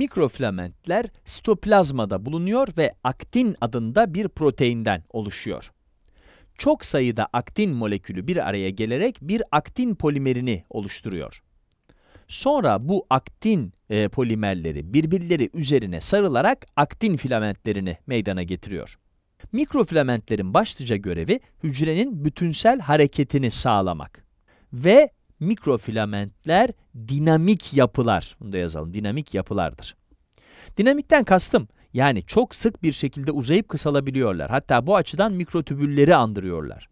Mikrofilamentler sitoplazmada bulunuyor ve aktin adında bir proteinden oluşuyor. Çok sayıda aktin molekülü bir araya gelerek bir aktin polimerini oluşturuyor. Sonra bu aktin e, polimerleri birbirleri üzerine sarılarak aktin filamentlerini meydana getiriyor. Mikrofilamentlerin başlıca görevi hücrenin bütünsel hareketini sağlamak ve mikrofilamentler dinamik yapılar. Bunu da yazalım. Dinamik yapılardır. Dinamikten kastım yani çok sık bir şekilde uzayıp kısalabiliyorlar. Hatta bu açıdan mikrotübülleri andırıyorlar.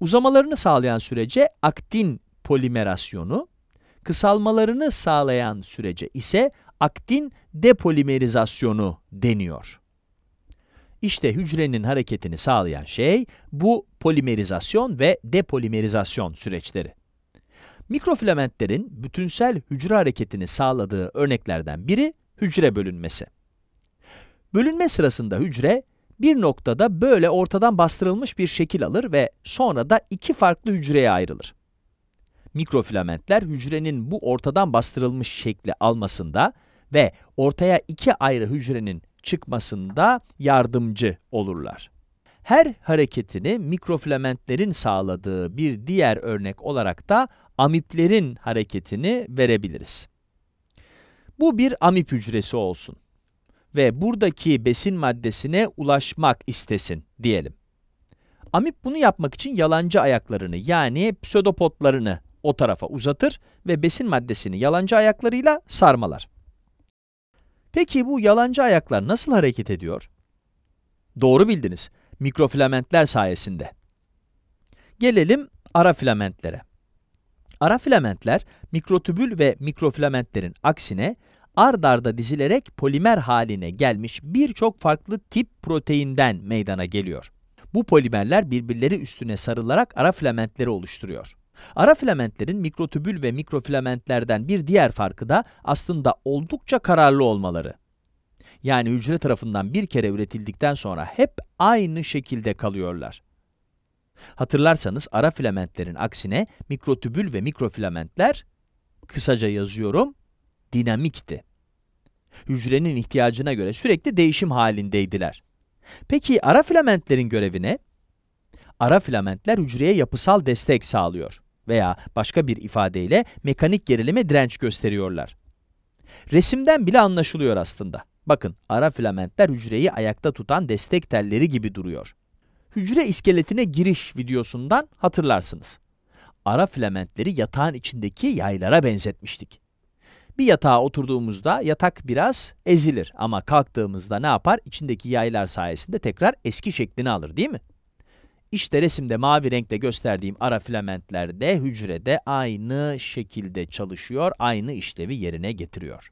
Uzamalarını sağlayan sürece aktin polimerasyonu, kısalmalarını sağlayan sürece ise aktin depolimerizasyonu deniyor. İşte hücrenin hareketini sağlayan şey bu polimerizasyon ve depolimerizasyon süreçleri. Mikrofilamentlerin bütünsel hücre hareketini sağladığı örneklerden biri hücre bölünmesi. Bölünme sırasında hücre bir noktada böyle ortadan bastırılmış bir şekil alır ve sonra da iki farklı hücreye ayrılır. Mikrofilamentler hücrenin bu ortadan bastırılmış şekli almasında ve ortaya iki ayrı hücrenin çıkmasında yardımcı olurlar. Her hareketini mikrofilamentlerin sağladığı bir diğer örnek olarak da amiplerin hareketini verebiliriz. Bu bir amip hücresi olsun ve buradaki besin maddesine ulaşmak istesin diyelim. Amip bunu yapmak için yalancı ayaklarını yani psödopotlarını o tarafa uzatır ve besin maddesini yalancı ayaklarıyla sarmalar. Peki bu yalancı ayaklar nasıl hareket ediyor? Doğru bildiniz, mikrofilamentler sayesinde. Gelelim ara filamentlere. Arafilamentler, filamentler mikrotübül ve mikrofilamentlerin aksine ard arda dizilerek polimer haline gelmiş birçok farklı tip proteinden meydana geliyor. Bu polimerler birbirleri üstüne sarılarak arafilamentleri oluşturuyor. Arafilamentlerin filamentlerin mikrotübül ve mikrofilamentlerden bir diğer farkı da aslında oldukça kararlı olmaları. Yani hücre tarafından bir kere üretildikten sonra hep aynı şekilde kalıyorlar. Hatırlarsanız ara filamentlerin aksine mikrotübül ve mikrofilamentler, kısaca yazıyorum, dinamikti. Hücrenin ihtiyacına göre sürekli değişim halindeydiler. Peki ara filamentlerin görevi ne? Ara filamentler hücreye yapısal destek sağlıyor veya başka bir ifadeyle mekanik gerilime direnç gösteriyorlar. Resimden bile anlaşılıyor aslında. Bakın ara filamentler hücreyi ayakta tutan destek telleri gibi duruyor hücre iskeletine giriş videosundan hatırlarsınız. Ara filamentleri yatağın içindeki yaylara benzetmiştik. Bir yatağa oturduğumuzda yatak biraz ezilir ama kalktığımızda ne yapar? İçindeki yaylar sayesinde tekrar eski şeklini alır değil mi? İşte resimde mavi renkte gösterdiğim ara filamentler de hücrede aynı şekilde çalışıyor, aynı işlevi yerine getiriyor.